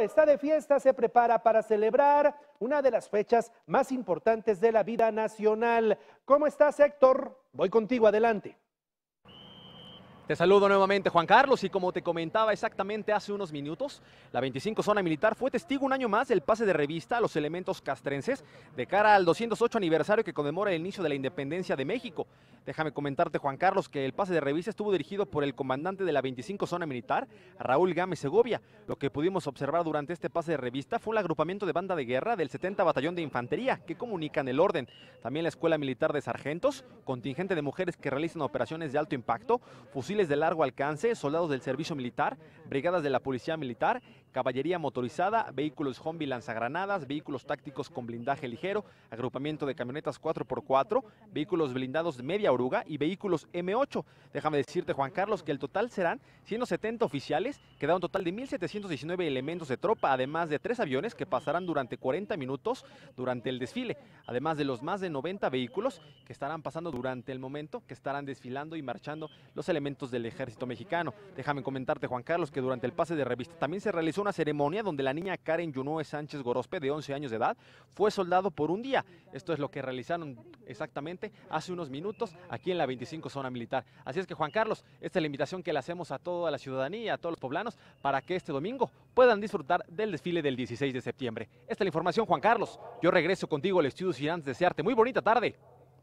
está de fiesta, se prepara para celebrar una de las fechas más importantes de la vida nacional. ¿Cómo estás, Héctor? Voy contigo, adelante. Te saludo nuevamente Juan Carlos y como te comentaba exactamente hace unos minutos, la 25 Zona Militar fue testigo un año más del pase de revista a los elementos castrenses de cara al 208 aniversario que conmemora el inicio de la independencia de México. Déjame comentarte Juan Carlos que el pase de revista estuvo dirigido por el comandante de la 25 Zona Militar, Raúl Gámez Segovia. Lo que pudimos observar durante este pase de revista fue el agrupamiento de banda de guerra del 70 Batallón de Infantería que comunican el orden. También la Escuela Militar de Sargentos, contingente de mujeres que realizan operaciones de alto impacto, fusil de largo alcance, soldados del servicio militar, brigadas de la policía militar, caballería motorizada, vehículos zombie lanzagranadas, vehículos tácticos con blindaje ligero, agrupamiento de camionetas 4x4, vehículos blindados de media oruga y vehículos M8. Déjame decirte, Juan Carlos, que el total serán 170 oficiales, que da un total de 1.719 elementos de tropa, además de tres aviones que pasarán durante 40 minutos durante el desfile, además de los más de 90 vehículos que estarán pasando durante el momento que estarán desfilando y marchando los elementos del ejército mexicano. Déjame comentarte, Juan Carlos, que durante el pase de revista también se realizó una ceremonia donde la niña Karen Yunoe Sánchez Gorospe, de 11 años de edad, fue soldado por un día. Esto es lo que realizaron exactamente hace unos minutos aquí en la 25 Zona Militar. Así es que, Juan Carlos, esta es la invitación que le hacemos a toda la ciudadanía, a todos los poblanos, para que este domingo puedan disfrutar del desfile del 16 de septiembre. Esta es la información, Juan Carlos. Yo regreso contigo al estudio de desearte muy bonita tarde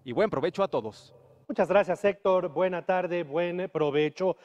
y buen provecho a todos. Muchas gracias, Héctor. Buena tarde, buen provecho.